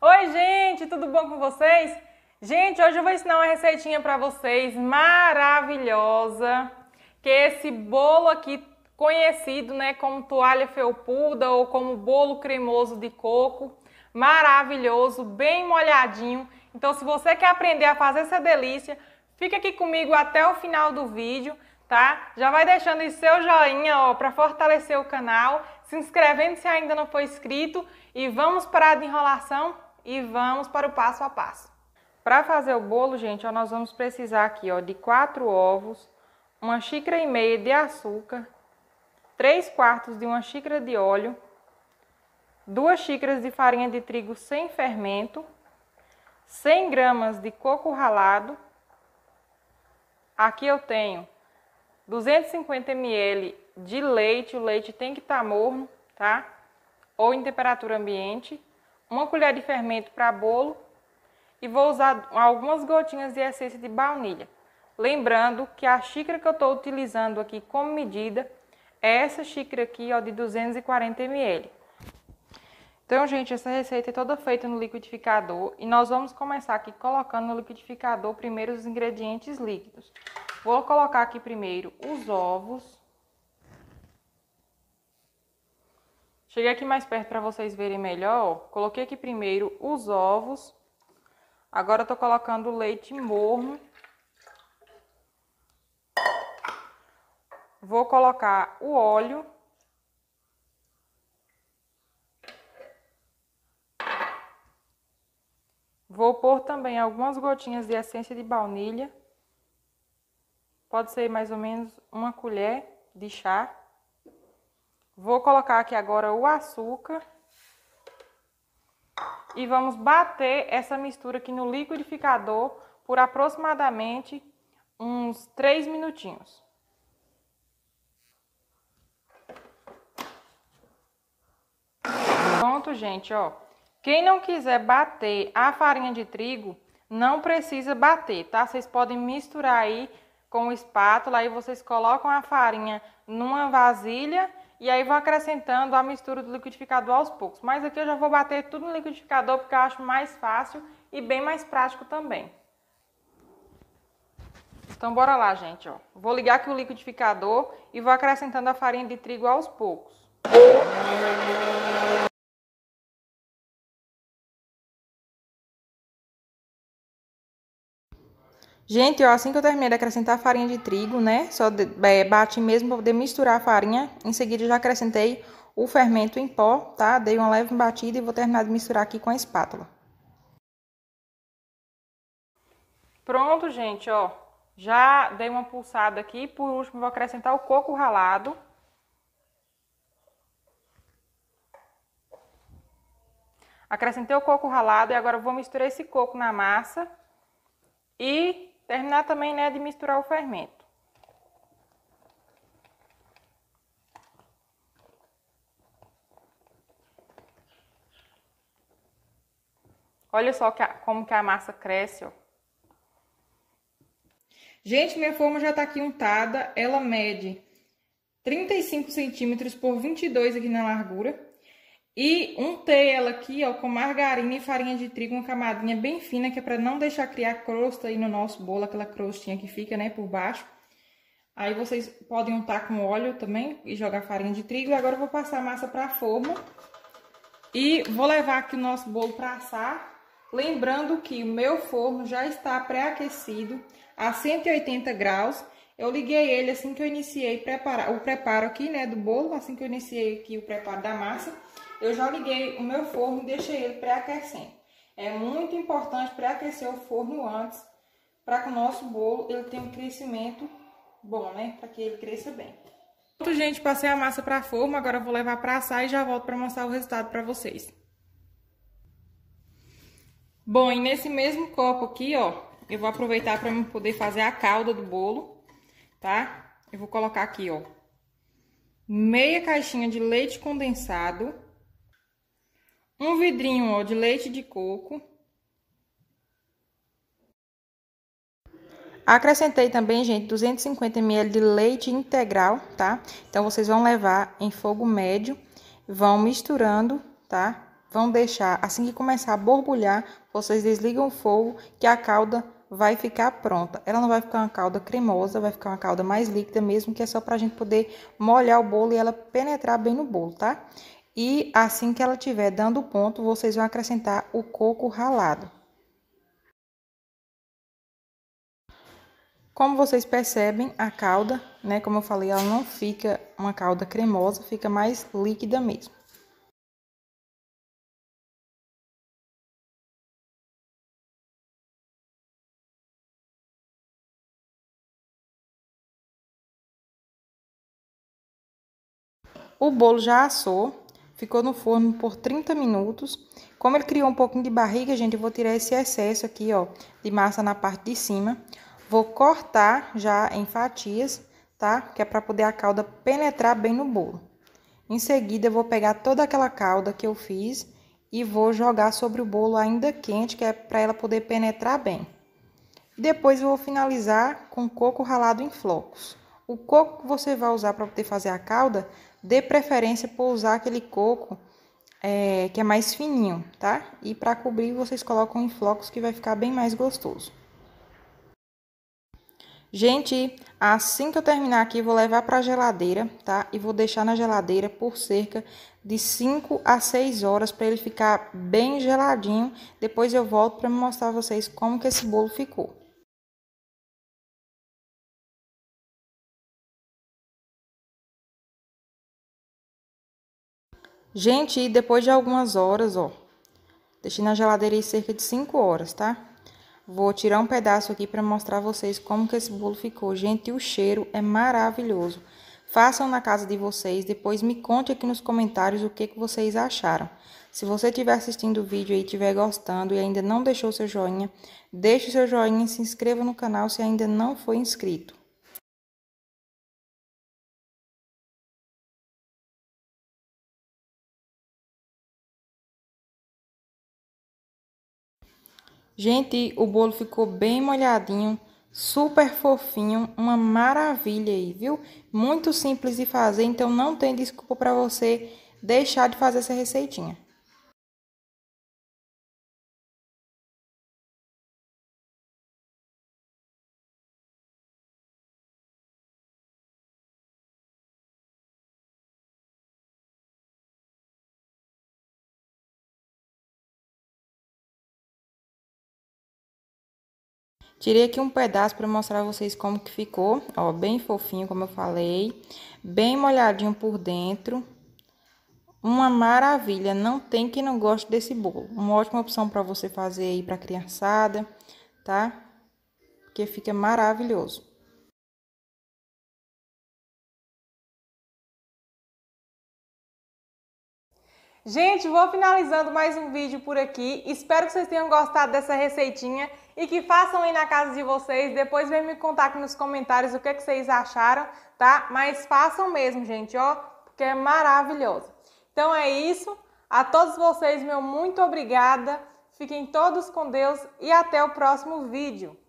Oi, gente, tudo bom com vocês? Gente, hoje eu vou ensinar uma receitinha para vocês maravilhosa, que é esse bolo aqui conhecido, né, como toalha felpuda ou como bolo cremoso de coco, maravilhoso, bem molhadinho. Então, se você quer aprender a fazer essa delícia, fica aqui comigo até o final do vídeo, tá? Já vai deixando o seu joinha, ó, para fortalecer o canal, se inscrevendo se ainda não for inscrito e vamos para de enrolação e vamos para o passo a passo. Para fazer o bolo, gente, ó, nós vamos precisar aqui ó, de quatro ovos, uma xícara e meia de açúcar, 3 quartos de uma xícara de óleo, duas xícaras de farinha de trigo sem fermento, 100 gramas de coco ralado. Aqui eu tenho 250 ml de leite, o leite tem que estar tá morno, tá? Ou em temperatura ambiente uma colher de fermento para bolo e vou usar algumas gotinhas de essência de baunilha. Lembrando que a xícara que eu estou utilizando aqui como medida é essa xícara aqui, ó, de 240 ml. Então, gente, essa receita é toda feita no liquidificador e nós vamos começar aqui colocando no liquidificador primeiro os ingredientes líquidos. Vou colocar aqui primeiro os ovos, Cheguei aqui mais perto para vocês verem melhor. Coloquei aqui primeiro os ovos. Agora eu tô colocando o leite morno. Vou colocar o óleo. Vou pôr também algumas gotinhas de essência de baunilha. Pode ser mais ou menos uma colher de chá. Vou colocar aqui agora o açúcar. E vamos bater essa mistura aqui no liquidificador por aproximadamente uns 3 minutinhos. Pronto, gente, ó. Quem não quiser bater a farinha de trigo, não precisa bater, tá? Vocês podem misturar aí com espátula, aí vocês colocam a farinha numa vasilha e aí vou acrescentando a mistura do liquidificador aos poucos. Mas aqui eu já vou bater tudo no liquidificador porque eu acho mais fácil e bem mais prático também. Então bora lá, gente, ó. Vou ligar aqui o liquidificador e vou acrescentando a farinha de trigo aos poucos. Gente, ó, assim que eu terminei de acrescentar a farinha de trigo, né? Só de, é, mesmo para poder misturar a farinha. Em seguida, já acrescentei o fermento em pó, tá? Dei uma leve batida e vou terminar de misturar aqui com a espátula. Pronto, gente, ó. Já dei uma pulsada aqui. Por último, vou acrescentar o coco ralado. Acrescentei o coco ralado e agora vou misturar esse coco na massa. E Terminar também, né, de misturar o fermento. Olha só que a, como que a massa cresce, ó. Gente, minha forma já tá aqui untada. Ela mede 35 centímetros por 22 aqui na largura. E untei ela aqui, ó, com margarina e farinha de trigo, uma camadinha bem fina, que é para não deixar criar crosta aí no nosso bolo, aquela crostinha que fica, né, por baixo. Aí vocês podem untar com óleo também e jogar farinha de trigo. E agora eu vou passar a massa para a forma e vou levar aqui o nosso bolo para assar. Lembrando que o meu forno já está pré-aquecido a 180 graus. Eu liguei ele assim que eu iniciei preparar, o preparo aqui, né, do bolo, assim que eu iniciei aqui o preparo da massa eu já liguei o meu forno e deixei ele pré-aquecendo. É muito importante pré-aquecer o forno antes, para que o nosso bolo ele tenha um crescimento bom, né? Para que ele cresça bem. Pronto, gente, passei a massa para a forma, agora vou levar para assar e já volto para mostrar o resultado para vocês. Bom, e nesse mesmo copo aqui, ó, eu vou aproveitar para poder fazer a calda do bolo, tá? Eu vou colocar aqui, ó, meia caixinha de leite condensado, um vidrinho ó, de leite de coco. Acrescentei também, gente, 250 ml de leite integral, tá? Então, vocês vão levar em fogo médio, vão misturando, tá? Vão deixar, assim que começar a borbulhar, vocês desligam o fogo, que a calda vai ficar pronta. Ela não vai ficar uma calda cremosa, vai ficar uma calda mais líquida mesmo, que é só pra gente poder molhar o bolo e ela penetrar bem no bolo, tá? E assim que ela estiver dando ponto, vocês vão acrescentar o coco ralado. Como vocês percebem, a calda, né, como eu falei, ela não fica uma calda cremosa, fica mais líquida mesmo. O bolo já assou, Ficou no forno por 30 minutos. Como ele criou um pouquinho de barriga, gente, eu vou tirar esse excesso aqui, ó, de massa na parte de cima. Vou cortar já em fatias, tá? Que é para poder a calda penetrar bem no bolo. Em seguida, eu vou pegar toda aquela calda que eu fiz e vou jogar sobre o bolo ainda quente, que é para ela poder penetrar bem. Depois eu vou finalizar com coco ralado em flocos. O coco que você vai usar para poder fazer a calda, dê preferência por usar aquele coco é, que é mais fininho, tá? E para cobrir, vocês colocam em flocos que vai ficar bem mais gostoso. Gente, assim que eu terminar aqui, vou levar para a geladeira, tá? E vou deixar na geladeira por cerca de 5 a 6 horas para ele ficar bem geladinho. Depois eu volto para mostrar a vocês como que esse bolo ficou. Gente, depois de algumas horas, ó, deixei na geladeira aí cerca de 5 horas, tá? Vou tirar um pedaço aqui para mostrar vocês como que esse bolo ficou. Gente, o cheiro é maravilhoso. Façam na casa de vocês, depois me conte aqui nos comentários o que, que vocês acharam. Se você estiver assistindo o vídeo e estiver gostando e ainda não deixou seu joinha, deixe seu joinha e se inscreva no canal se ainda não foi inscrito. Gente, o bolo ficou bem molhadinho, super fofinho, uma maravilha aí, viu? Muito simples de fazer, então não tem desculpa para você deixar de fazer essa receitinha. Tirei aqui um pedaço para mostrar a vocês como que ficou, ó, bem fofinho, como eu falei, bem molhadinho por dentro. Uma maravilha, não tem quem não goste desse bolo. Uma ótima opção para você fazer aí para criançada, tá? Porque fica maravilhoso. Gente, vou finalizando mais um vídeo por aqui. Espero que vocês tenham gostado dessa receitinha e que façam aí na casa de vocês. Depois vem me contar aqui nos comentários o que, é que vocês acharam, tá? Mas façam mesmo, gente, ó, porque é maravilhoso. Então é isso. A todos vocês, meu muito obrigada. Fiquem todos com Deus e até o próximo vídeo.